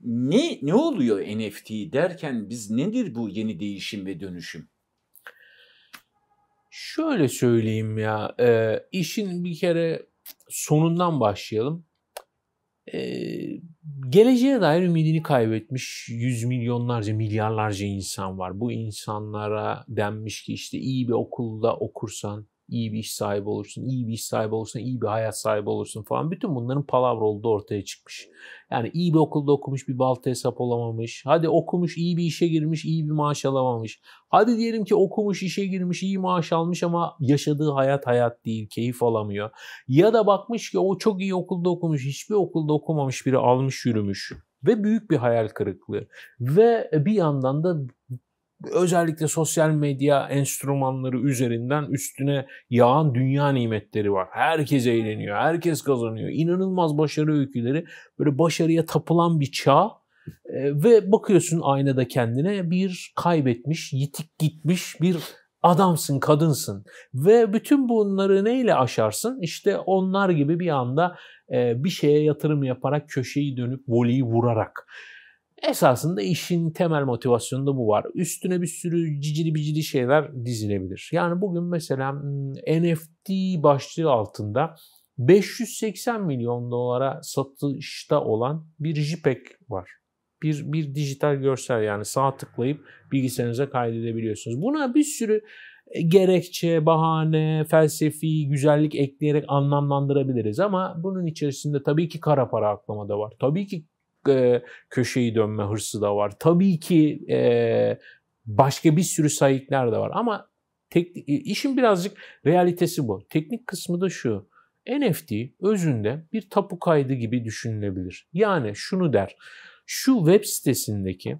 ne ne oluyor NFT derken biz nedir bu yeni değişim ve dönüşüm? Şöyle söyleyeyim ya, e, işin bir kere sonundan başlayalım. E, geleceğe dair ümidini kaybetmiş yüz milyonlarca, milyarlarca insan var. Bu insanlara denmiş ki işte iyi bir okulda okursan, iyi bir iş sahibi olursun, iyi bir iş sahibi olursun, iyi bir hayat sahibi olursun falan. Bütün bunların palavra olduğu ortaya çıkmış. Yani iyi bir okulda okumuş, bir balta hesap olamamış. Hadi okumuş, iyi bir işe girmiş, iyi bir maaş alamamış. Hadi diyelim ki okumuş, işe girmiş, iyi maaş almış ama yaşadığı hayat hayat değil, keyif alamıyor. Ya da bakmış ki o çok iyi okulda okumuş, hiçbir okulda okumamış biri almış yürümüş ve büyük bir hayal kırıklığı. Ve bir yandan da özellikle sosyal medya enstrümanları üzerinden üstüne yağan dünya nimetleri var. Herkes eğleniyor, herkes kazanıyor. İnanılmaz başarı öyküleri, böyle başarıya tapılan bir çağ ee, ve bakıyorsun aynada kendine bir kaybetmiş, yitik gitmiş bir adamsın, kadınsın ve bütün bunları neyle aşarsın? İşte onlar gibi bir anda e, bir şeye yatırım yaparak köşeyi dönüp voleyi vurarak Esasında işin temel motivasyonunda bu var. Üstüne bir sürü cicili bicili şeyler dizilebilir. Yani bugün mesela hmm, NFT başlığı altında 580 milyon dolara satışta olan bir JPEG var. Bir, bir dijital görsel yani sağ tıklayıp bilgisayarınıza kaydedebiliyorsunuz. Buna bir sürü e, gerekçe, bahane, felsefi, güzellik ekleyerek anlamlandırabiliriz ama bunun içerisinde tabii ki kara para aklama da var. Tabii ki e, köşeyi dönme hırsı da var. Tabii ki e, başka bir sürü sayıklar da var ama tek, e, işin birazcık realitesi bu. Teknik kısmı da şu. NFT özünde bir tapu kaydı gibi düşünülebilir. Yani şunu der. Şu web sitesindeki,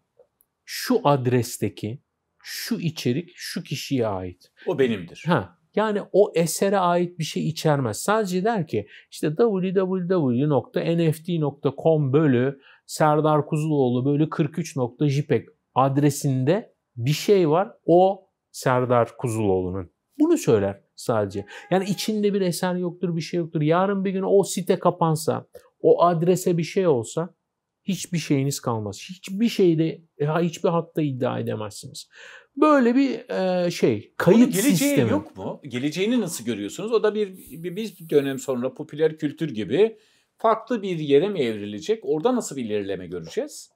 şu adresteki, şu içerik şu kişiye ait. O benimdir. Ha, yani o esere ait bir şey içermez. Sadece der ki işte www.nft.com bölü Serdar Kuzuloğlu böyle 43.jpeg adresinde bir şey var. O Serdar Kuzuloğlu'nun. Bunu söyler sadece. Yani içinde bir eser yoktur, bir şey yoktur. Yarın bir gün o site kapansa, o adrese bir şey olsa hiçbir şeyiniz kalmaz. Hiçbir şeyde, hiçbir hatta iddia edemezsiniz. Böyle bir e, şey, kayıt geleceği sistemi. yok mu? Geleceğini nasıl görüyorsunuz? O da bir, bir, bir dönem sonra popüler kültür gibi farklı bir yere mi evrilecek? Orada nasıl bir ilerleme göreceğiz?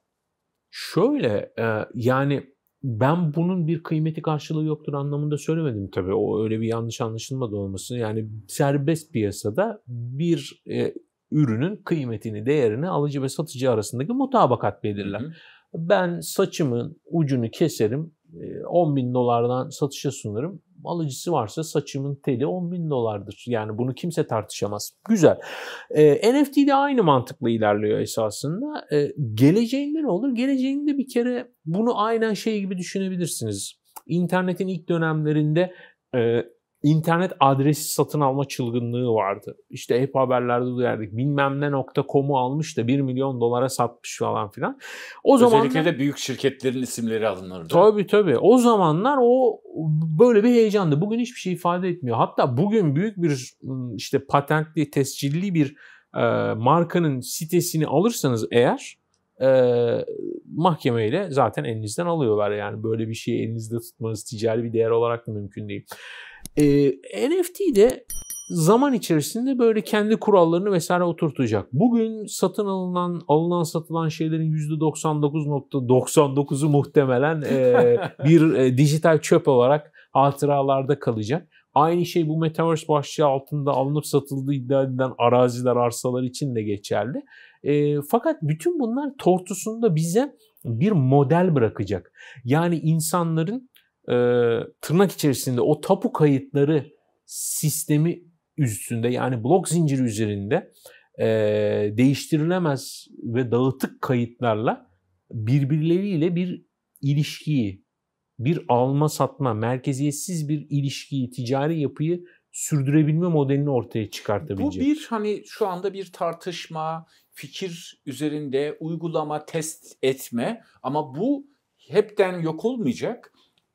Şöyle e, yani ben bunun bir kıymeti karşılığı yoktur anlamında söylemedim tabii. O öyle bir yanlış anlaşılmadı olmasın. Yani serbest piyasada bir e, ürünün kıymetini, değerini alıcı ve satıcı arasındaki mutabakat belirler. Hı hı. Ben saçımın ucunu keserim, 10 e, bin dolardan satışa sunarım alıcısı varsa saçımın teli 10 bin dolardır. Yani bunu kimse tartışamaz. Güzel. E, ee, NFT de aynı mantıkla ilerliyor esasında. E, geleceğinde ne olur? Geleceğinde bir kere bunu aynen şey gibi düşünebilirsiniz. İnternetin ilk dönemlerinde e, internet adresi satın alma çılgınlığı vardı. İşte hep haberlerde duyardık. Bilmem ne nokta komu almış da 1 milyon dolara satmış falan filan. O Özellikle zamanlar, de büyük şirketlerin isimleri alınırdı. Tabii tabii. O zamanlar o böyle bir heyecandı. Bugün hiçbir şey ifade etmiyor. Hatta bugün büyük bir işte patentli, tescilli bir e, markanın sitesini alırsanız eğer e, mahkemeyle zaten elinizden alıyorlar. Yani böyle bir şeyi elinizde tutmanız ticari bir değer olarak da mümkün değil. E, ee, NFT de zaman içerisinde böyle kendi kurallarını vesaire oturtacak. Bugün satın alınan, alınan satılan şeylerin %99.99'u muhtemelen e, [laughs] bir e, dijital çöp olarak hatıralarda kalacak. Aynı şey bu Metaverse başlığı altında alınıp satıldığı iddia edilen araziler, arsalar için de geçerli. E, fakat bütün bunlar tortusunda bize bir model bırakacak. Yani insanların e, tırnak içerisinde o tapu kayıtları sistemi üstünde yani blok zinciri üzerinde e, değiştirilemez ve dağıtık kayıtlarla birbirleriyle bir ilişkiyi, bir alma satma, merkeziyetsiz bir ilişkiyi, ticari yapıyı sürdürebilme modelini ortaya çıkartabilecek. Bu bir hani şu anda bir tartışma, fikir üzerinde uygulama, test etme ama bu hepten yok olmayacak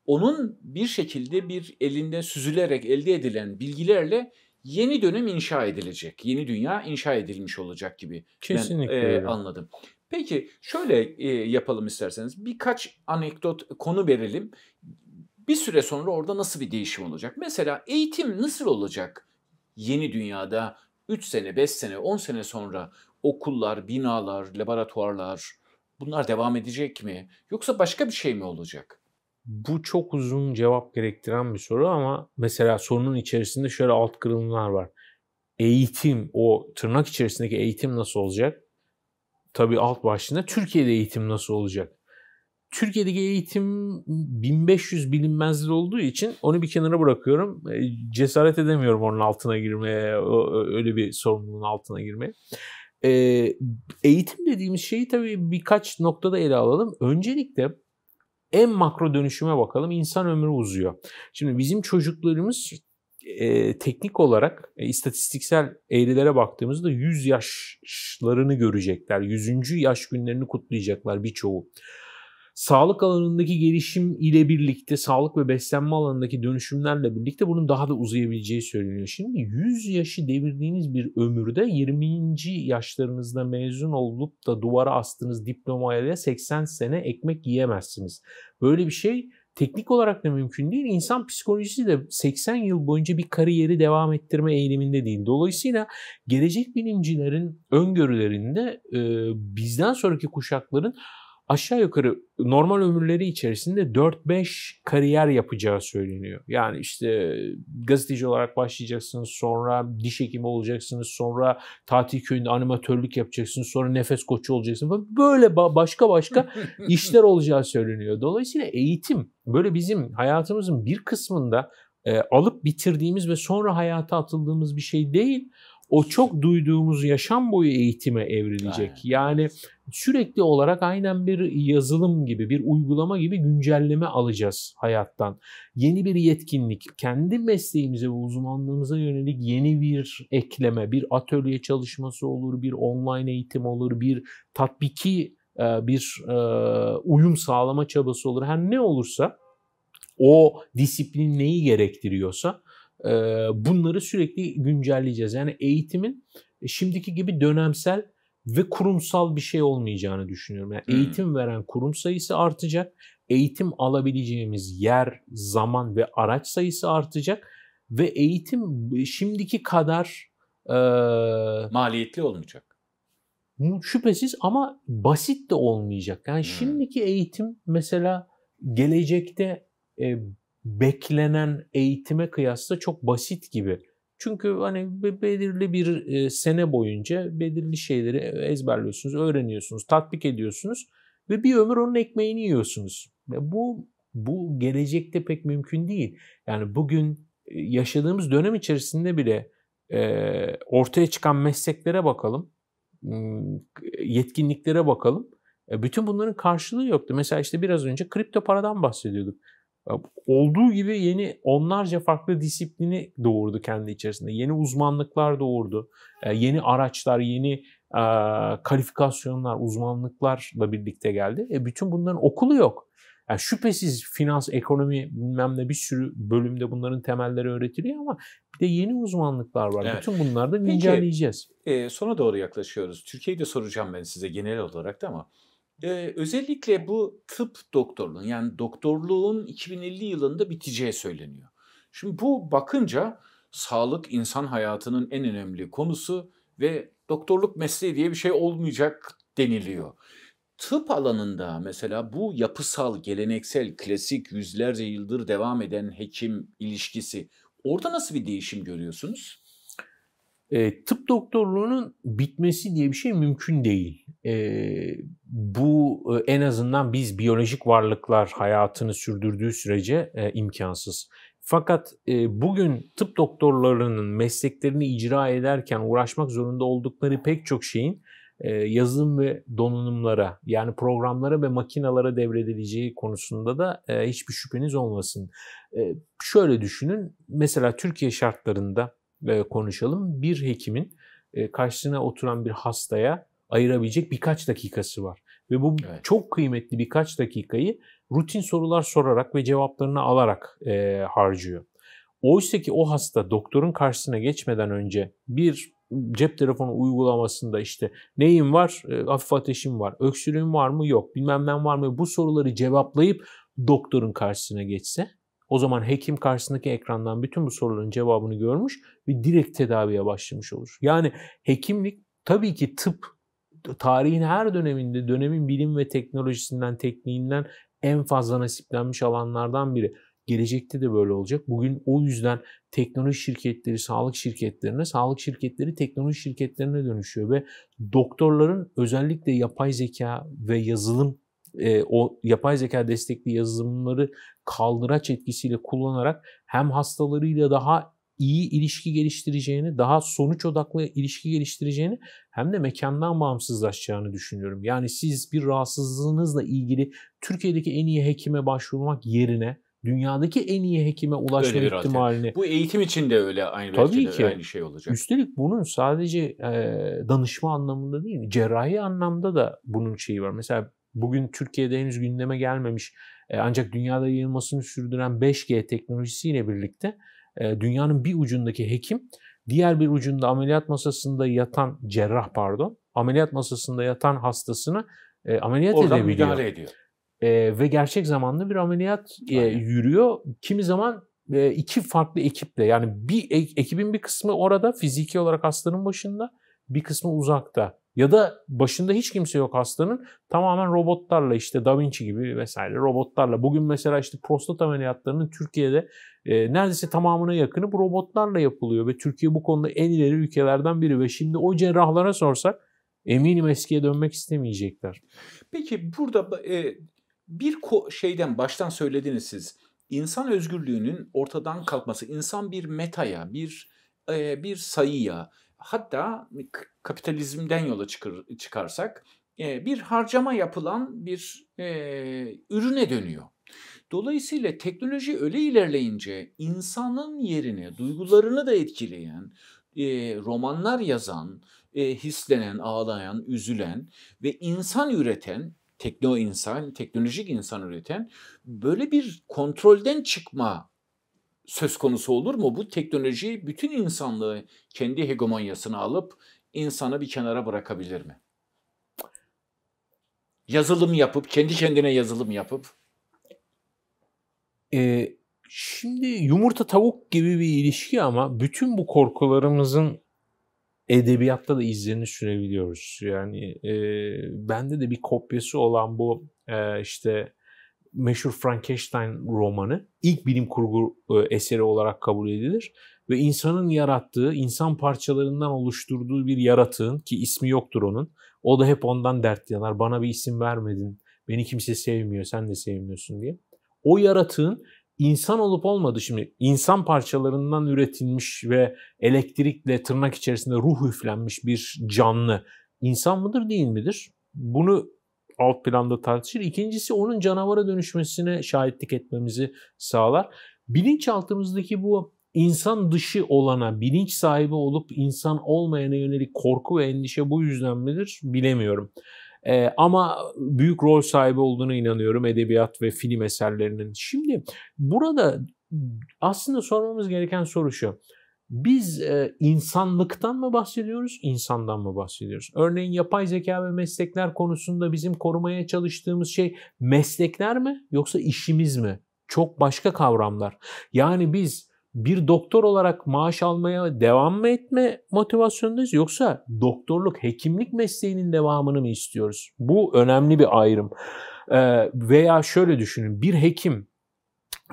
onun bir şekilde bir elinden süzülerek elde edilen bilgilerle yeni dönem inşa edilecek. Yeni dünya inşa edilmiş olacak gibi Kesinlikle ben e, anladım. Peki şöyle e, yapalım isterseniz. Birkaç anekdot konu verelim. Bir süre sonra orada nasıl bir değişim olacak? Mesela eğitim nasıl olacak? Yeni dünyada 3 sene, 5 sene, 10 sene sonra okullar, binalar, laboratuvarlar bunlar devam edecek mi? Yoksa başka bir şey mi olacak? Bu çok uzun cevap gerektiren bir soru ama mesela sorunun içerisinde şöyle alt kırılımlar var. Eğitim, o tırnak içerisindeki eğitim nasıl olacak? Tabii alt başlığında Türkiye'de eğitim nasıl olacak? Türkiye'deki eğitim 1500 bilinmezli olduğu için onu bir kenara bırakıyorum. E, cesaret edemiyorum onun altına girmeye, öyle bir sorumluluğun altına girmeye. E, eğitim dediğimiz şeyi tabii birkaç noktada ele alalım. Öncelikle en makro dönüşüme bakalım. İnsan ömrü uzuyor. Şimdi bizim çocuklarımız e, teknik olarak e, istatistiksel eğrilere baktığımızda 100 yaşlarını görecekler. 100. yaş günlerini kutlayacaklar birçoğu sağlık alanındaki gelişim ile birlikte sağlık ve beslenme alanındaki dönüşümlerle birlikte bunun daha da uzayabileceği söyleniyor. Şimdi 100 yaşı devirdiğiniz bir ömürde 20. yaşlarınızda mezun olup da duvara astığınız diplomaya da 80 sene ekmek yiyemezsiniz. Böyle bir şey teknik olarak da mümkün değil. İnsan psikolojisi de 80 yıl boyunca bir kariyeri devam ettirme eğiliminde değil. Dolayısıyla gelecek bilimcilerin öngörülerinde bizden sonraki kuşakların aşağı yukarı normal ömürleri içerisinde 4-5 kariyer yapacağı söyleniyor. Yani işte gazeteci olarak başlayacaksınız, sonra diş hekimi olacaksınız, sonra tatil köyünde animatörlük yapacaksınız, sonra nefes koçu olacaksınız Böyle başka başka [laughs] işler olacağı söyleniyor. Dolayısıyla eğitim böyle bizim hayatımızın bir kısmında e, alıp bitirdiğimiz ve sonra hayata atıldığımız bir şey değil o çok duyduğumuz yaşam boyu eğitime evrilecek. Aynen. Yani sürekli olarak aynen bir yazılım gibi, bir uygulama gibi güncelleme alacağız hayattan. Yeni bir yetkinlik, kendi mesleğimize ve uzmanlığımıza yönelik yeni bir ekleme, bir atölye çalışması olur, bir online eğitim olur, bir tatbiki e, bir e, uyum sağlama çabası olur. Her ne olursa o disiplin neyi gerektiriyorsa ee, bunları sürekli güncelleyeceğiz. Yani eğitimin e, şimdiki gibi dönemsel ve kurumsal bir şey olmayacağını düşünüyorum. Yani hmm. eğitim veren kurum sayısı artacak. Eğitim alabileceğimiz yer, zaman ve araç sayısı artacak ve eğitim e, şimdiki kadar e, maliyetli olmayacak. Şüphesiz ama basit de olmayacak. Yani hmm. şimdiki eğitim mesela gelecekte e, beklenen eğitime kıyasla çok basit gibi. Çünkü hani belirli bir e, sene boyunca belirli şeyleri ezberliyorsunuz, öğreniyorsunuz, tatbik ediyorsunuz ve bir ömür onun ekmeğini yiyorsunuz. Ve bu bu gelecekte pek mümkün değil. Yani bugün e, yaşadığımız dönem içerisinde bile e, ortaya çıkan mesleklere bakalım, yetkinliklere bakalım. E, bütün bunların karşılığı yoktu. Mesela işte biraz önce kripto paradan bahsediyorduk olduğu gibi yeni onlarca farklı disiplini doğurdu kendi içerisinde. Yeni uzmanlıklar doğurdu. E, yeni araçlar, yeni e, kalifikasyonlar, uzmanlıklarla birlikte geldi. E bütün bunların okulu yok. Yani şüphesiz finans, ekonomi bilmem ne bir sürü bölümde bunların temelleri öğretiliyor ama bir de yeni uzmanlıklar var. Evet. Bütün bunları da inceleyeceğiz. E, sona doğru yaklaşıyoruz. Türkiye'yi de soracağım ben size genel olarak da ama ee, özellikle bu tıp doktorluğun yani doktorluğun 2050 yılında biteceği söyleniyor. Şimdi bu bakınca sağlık insan hayatının en önemli konusu ve doktorluk mesleği diye bir şey olmayacak deniliyor. Tıp alanında mesela bu yapısal, geleneksel, klasik yüzlerce yıldır devam eden hekim ilişkisi orada nasıl bir değişim görüyorsunuz? E, tıp doktorluğunun bitmesi diye bir şey mümkün değil. E, bu e, en azından biz biyolojik varlıklar hayatını sürdürdüğü sürece e, imkansız. Fakat e, bugün tıp doktorlarının mesleklerini icra ederken uğraşmak zorunda oldukları pek çok şeyin e, yazılım ve donanımlara yani programlara ve makinalara devredileceği konusunda da e, hiçbir şüpheniz olmasın. E, şöyle düşünün mesela Türkiye şartlarında e, konuşalım. Bir hekimin e, karşısına oturan bir hastaya ayırabilecek birkaç dakikası var. Ve bu evet. çok kıymetli birkaç dakikayı rutin sorular sorarak ve cevaplarını alarak e, harcıyor. Oysa ki o hasta doktorun karşısına geçmeden önce bir cep telefonu uygulamasında işte neyin var, e, hafif ateşim var, öksürüğüm var mı yok, bilmem ben var mı bu soruları cevaplayıp doktorun karşısına geçse o zaman hekim karşısındaki ekrandan bütün bu soruların cevabını görmüş ve direkt tedaviye başlamış olur. Yani hekimlik tabii ki tıp tarihin her döneminde dönemin bilim ve teknolojisinden, tekniğinden en fazla nasiplenmiş alanlardan biri. Gelecekte de böyle olacak. Bugün o yüzden teknoloji şirketleri sağlık şirketlerine, sağlık şirketleri teknoloji şirketlerine dönüşüyor ve doktorların özellikle yapay zeka ve yazılım e, o yapay zeka destekli yazılımları kaldıraç etkisiyle kullanarak hem hastalarıyla daha iyi ilişki geliştireceğini, daha sonuç odaklı ilişki geliştireceğini hem de mekandan bağımsızlaşacağını düşünüyorum. Yani siz bir rahatsızlığınızla ilgili Türkiye'deki en iyi hekime başvurmak yerine dünyadaki en iyi hekime ulaşma ihtimalini. Bu eğitim için de öyle aynı Tabii ki. aynı şey olacak. Üstelik bunun sadece e, danışma anlamında değil, cerrahi anlamda da bunun şeyi var. Mesela bugün Türkiye'de henüz gündeme gelmemiş e, ancak dünyada yayılmasını sürdüren 5G teknolojisiyle birlikte e, dünyanın bir ucundaki hekim diğer bir ucunda ameliyat masasında yatan cerrah pardon ameliyat masasında yatan hastasını e, ameliyat Oradan edebiliyor. müdahale ediyor. E, ve gerçek zamanlı bir ameliyat e, yürüyor. Kimi zaman e, iki farklı ekiple yani bir ekibin bir kısmı orada fiziki olarak hastanın başında bir kısmı uzakta ya da başında hiç kimse yok hastanın tamamen robotlarla işte Da Vinci gibi vesaire robotlarla. Bugün mesela işte prostat ameliyatlarının Türkiye'de e, neredeyse tamamına yakını bu robotlarla yapılıyor ve Türkiye bu konuda en ileri ülkelerden biri ve şimdi o cerrahlara sorsak eminim eskiye dönmek istemeyecekler. Peki burada e, bir şeyden baştan söylediniz siz. İnsan özgürlüğünün ortadan kalkması, insan bir metaya, bir e, bir sayıya, Hatta kapitalizmden yola çıkar, çıkarsak e, bir harcama yapılan bir e, ürüne dönüyor. Dolayısıyla teknoloji öyle ilerleyince insanın yerine duygularını da etkileyen, e, romanlar yazan, e, hislenen, ağlayan, üzülen ve insan üreten, tekno insan, teknolojik insan üreten böyle bir kontrolden çıkma söz konusu olur mu? Bu teknoloji bütün insanlığı kendi hegemonyasına alıp insanı bir kenara bırakabilir mi? Yazılım yapıp, kendi kendine yazılım yapıp. Ee, şimdi yumurta tavuk gibi bir ilişki ama bütün bu korkularımızın edebiyatta da izlerini sürebiliyoruz. Yani e, bende de bir kopyası olan bu e, işte meşhur Frankenstein romanı ilk bilim kurgu e, eseri olarak kabul edilir ve insanın yarattığı, insan parçalarından oluşturduğu bir yaratığın ki ismi yoktur onun. O da hep ondan dert yanar. Bana bir isim vermedin. Beni kimse sevmiyor, sen de sevmiyorsun diye. O yaratığın insan olup olmadı şimdi insan parçalarından üretilmiş ve elektrikle tırnak içerisinde ruh üflenmiş bir canlı insan mıdır değil midir? Bunu alt planda tartışır. İkincisi onun canavara dönüşmesine şahitlik etmemizi sağlar. Bilinçaltımızdaki bu insan dışı olana, bilinç sahibi olup insan olmayana yönelik korku ve endişe bu yüzden midir bilemiyorum. Ee, ama büyük rol sahibi olduğunu inanıyorum edebiyat ve film eserlerinin. Şimdi burada aslında sormamız gereken soru şu. Biz e, insanlıktan mı bahsediyoruz, insandan mı bahsediyoruz? Örneğin yapay zeka ve meslekler konusunda bizim korumaya çalıştığımız şey meslekler mi yoksa işimiz mi? Çok başka kavramlar. Yani biz bir doktor olarak maaş almaya devam mı etme motivasyonundayız yoksa doktorluk, hekimlik mesleğinin devamını mı istiyoruz? Bu önemli bir ayrım. Ee, veya şöyle düşünün bir hekim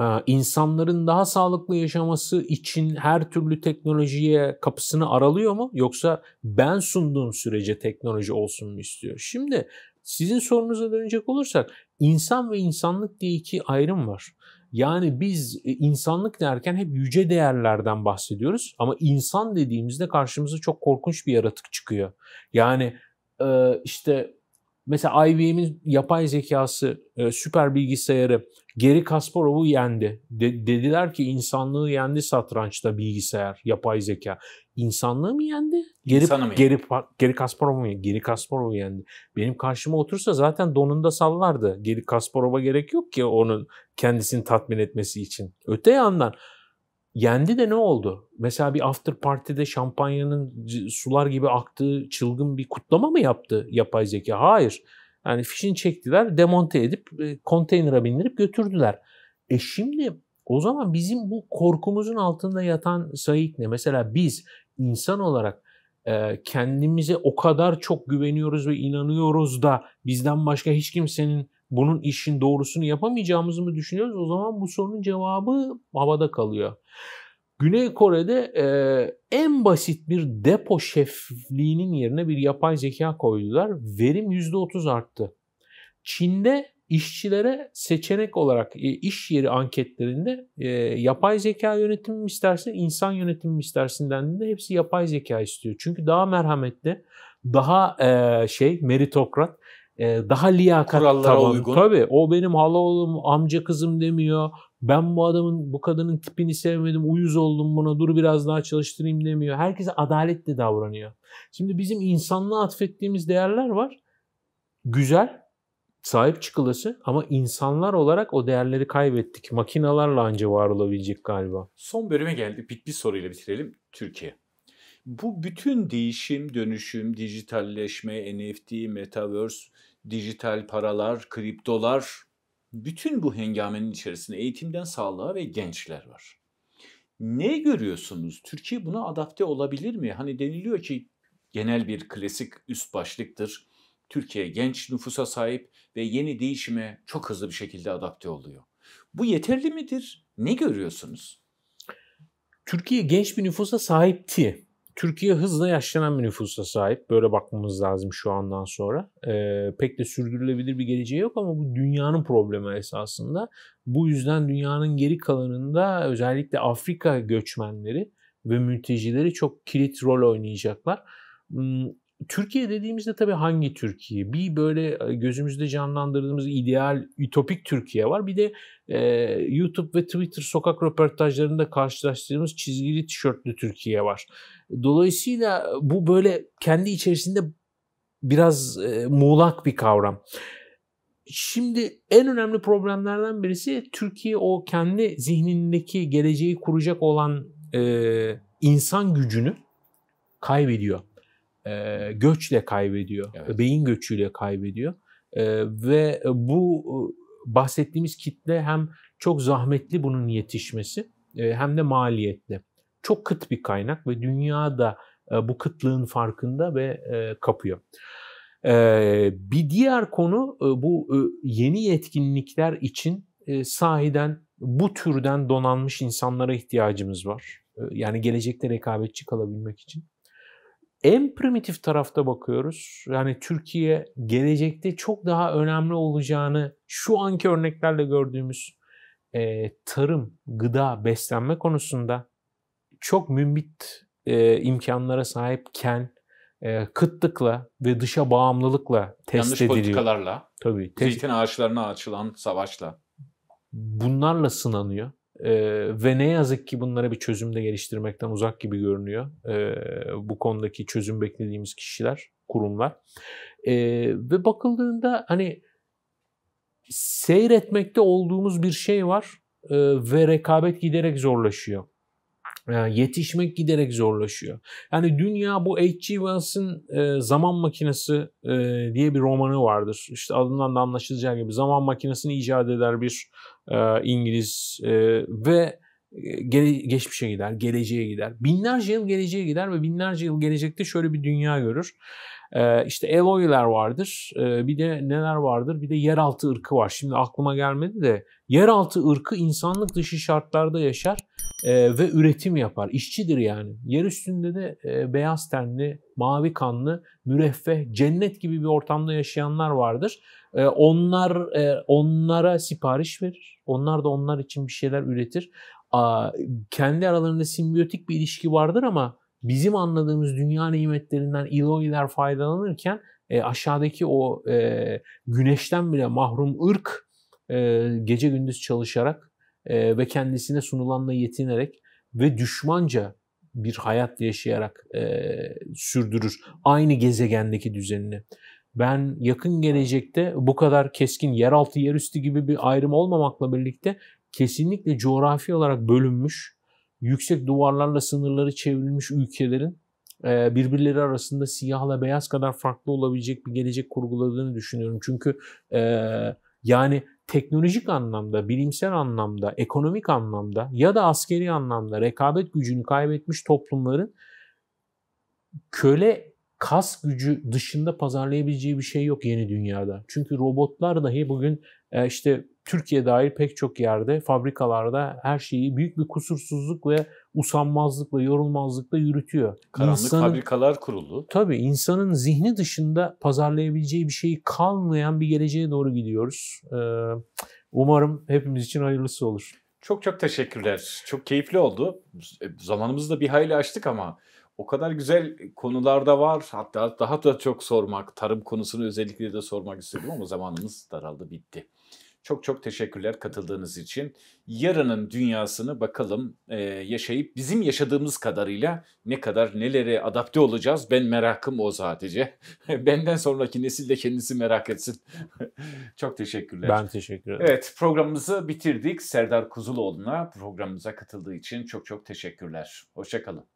ee, insanların daha sağlıklı yaşaması için her türlü teknolojiye kapısını aralıyor mu? Yoksa ben sunduğum sürece teknoloji olsun mu istiyor? Şimdi sizin sorunuza dönecek olursak insan ve insanlık diye iki ayrım var. Yani biz e, insanlık derken hep yüce değerlerden bahsediyoruz ama insan dediğimizde karşımıza çok korkunç bir yaratık çıkıyor. Yani e, işte mesela IBM'in yapay zekası, e, süper bilgisayarı Geri Kasparov'u yendi. De- dediler ki insanlığı yendi satrançta bilgisayar, yapay zeka. İnsanlığı mı yendi? Geri mı yendi? geri Kasparov mu? yendi? Geri Kasparov yendi. Benim karşıma otursa zaten donunda sallardı. Geri Kasparov'a gerek yok ki onun kendisini tatmin etmesi için. Öte yandan yendi de ne oldu? Mesela bir after party'de şampanyanın sular gibi aktığı çılgın bir kutlama mı yaptı yapay zeka? Hayır. Yani fişini çektiler, demonte edip e, konteynere bindirip götürdüler. E şimdi o zaman bizim bu korkumuzun altında yatan sayık ne? Mesela biz insan olarak e, kendimize o kadar çok güveniyoruz ve inanıyoruz da bizden başka hiç kimsenin bunun işin doğrusunu yapamayacağımızı mı düşünüyoruz? O zaman bu sorunun cevabı havada kalıyor. Güney Kore'de e, en basit bir depo şefliğinin yerine bir yapay zeka koydular. Verim %30 arttı. Çin'de işçilere seçenek olarak e, iş yeri anketlerinde e, yapay zeka yönetimi mi istersin, insan yönetimi mi istersin dendiğinde hepsi yapay zeka istiyor. Çünkü daha merhametli, daha e, şey meritokrat ee, daha liyakat kurallara tabanı. uygun. Tabii o benim hala oğlum, amca kızım demiyor. Ben bu adamın, bu kadının tipini sevmedim, uyuz oldum buna, dur biraz daha çalıştırayım demiyor. Herkese adaletle davranıyor. Şimdi bizim insanlığa atfettiğimiz değerler var. Güzel, sahip çıkılası ama insanlar olarak o değerleri kaybettik. Makinalarla anca var olabilecek galiba. Son bölüme geldik. Bir, bir soruyla bitirelim. Türkiye. Bu bütün değişim, dönüşüm, dijitalleşme, NFT, metaverse, dijital paralar, kriptolar bütün bu hengamenin içerisinde eğitimden sağlığa ve gençler var. Ne görüyorsunuz? Türkiye buna adapte olabilir mi? Hani deniliyor ki genel bir klasik üst başlıktır. Türkiye genç nüfusa sahip ve yeni değişime çok hızlı bir şekilde adapte oluyor. Bu yeterli midir? Ne görüyorsunuz? Türkiye genç bir nüfusa sahipti. Türkiye hızla yaşlanan bir nüfusa sahip. Böyle bakmamız lazım şu andan sonra. Ee, pek de sürdürülebilir bir geleceği yok ama bu dünyanın problemi esasında. Bu yüzden dünyanın geri kalanında özellikle Afrika göçmenleri ve mültecileri çok kilit rol oynayacaklar. Hmm, Türkiye dediğimizde tabii hangi Türkiye? Bir böyle e, gözümüzde canlandırdığımız ideal, ütopik Türkiye var. Bir de e, YouTube ve Twitter sokak röportajlarında karşılaştığımız çizgili tişörtlü Türkiye var. Dolayısıyla e, bu böyle kendi içerisinde biraz e, muğlak bir kavram. Şimdi en önemli problemlerden birisi Türkiye o kendi zihnindeki geleceği kuracak olan e, insan gücünü kaybediyor. E, göçle kaybediyor. Evet. E, beyin göçüyle kaybediyor. E, ve e, bu bahsettiğimiz kitle hem çok zahmetli bunun yetişmesi e, hem de maliyetli çok kıt bir kaynak ve dünya da e, bu kıtlığın farkında ve e, kapıyor. E, bir diğer konu bu yeni yetkinlikler için sahiden bu türden donanmış insanlara ihtiyacımız var. Yani gelecekte rekabetçi kalabilmek için. En primitif tarafta bakıyoruz. Yani Türkiye gelecekte çok daha önemli olacağını şu anki örneklerle gördüğümüz tarım, gıda, beslenme konusunda çok mümbit e, imkanlara sahipken e, kıtlıkla ve dışa bağımlılıkla test Yanlış ediliyor. politikalarla, Tabii, test... zeytin ağaçlarına açılan savaşla. Bunlarla sınanıyor. E, ve ne yazık ki bunlara bir çözüm de geliştirmekten uzak gibi görünüyor. E, bu konudaki çözüm beklediğimiz kişiler, kurumlar. E, ve bakıldığında hani seyretmekte olduğumuz bir şey var e, ve rekabet giderek zorlaşıyor. Ee, yetişmek giderek zorlaşıyor. Yani dünya bu H.G. Wells'in e, Zaman Makinesi e, diye bir romanı vardır. İşte adından da anlaşılacağı gibi zaman makinesini icat eder bir e, İngiliz e, ve e, gele, geçmişe gider, geleceğe gider. Binlerce yıl geleceğe gider ve binlerce yıl gelecekte şöyle bir dünya görür. Ee, işte Eloi'ler vardır. Ee, bir de neler vardır? Bir de yeraltı ırkı var. Şimdi aklıma gelmedi de yeraltı ırkı insanlık dışı şartlarda yaşar e, ve üretim yapar. İşçidir yani. Yer üstünde de e, beyaz tenli, mavi kanlı, müreffeh, cennet gibi bir ortamda yaşayanlar vardır. E, onlar e, onlara sipariş verir. Onlar da onlar için bir şeyler üretir. Aa, kendi aralarında simbiyotik bir ilişki vardır ama bizim anladığımız dünya nimetlerinden ilahiler faydalanırken e, aşağıdaki o e, güneşten bile mahrum ırk e, gece gündüz çalışarak e, ve kendisine sunulanla yetinerek ve düşmanca bir hayat yaşayarak e, sürdürür aynı gezegendeki düzenini. Ben yakın gelecekte bu kadar keskin yeraltı yerüstü gibi bir ayrım olmamakla birlikte kesinlikle coğrafi olarak bölünmüş yüksek duvarlarla sınırları çevrilmiş ülkelerin e, birbirleri arasında siyahla beyaz kadar farklı olabilecek bir gelecek kurguladığını düşünüyorum. Çünkü e, yani teknolojik anlamda, bilimsel anlamda, ekonomik anlamda ya da askeri anlamda rekabet gücünü kaybetmiş toplumların köle kas gücü dışında pazarlayabileceği bir şey yok yeni dünyada. Çünkü robotlar dahi bugün e, işte Türkiye dahil pek çok yerde, fabrikalarda her şeyi büyük bir kusursuzluk ve usanmazlıkla, yorulmazlıkla yürütüyor. Karanlık insanın, fabrikalar kurulu. Tabii insanın zihni dışında pazarlayabileceği bir şey kalmayan bir geleceğe doğru gidiyoruz. Ee, umarım hepimiz için hayırlısı olur. Çok çok teşekkürler. Çok keyifli oldu. E, zamanımızı da bir hayli açtık ama o kadar güzel konularda var. Hatta daha da çok sormak, tarım konusunu özellikle de sormak istedim ama zamanımız daraldı, bitti. Çok çok teşekkürler katıldığınız için. Yarının dünyasını bakalım e, yaşayıp bizim yaşadığımız kadarıyla ne kadar nelere adapte olacağız ben merakım o sadece. [laughs] Benden sonraki nesil de kendisi merak etsin. [laughs] çok teşekkürler. Ben teşekkür ederim. Evet programımızı bitirdik. Serdar Kuzuloğlu'na programımıza katıldığı için çok çok teşekkürler. Hoşçakalın.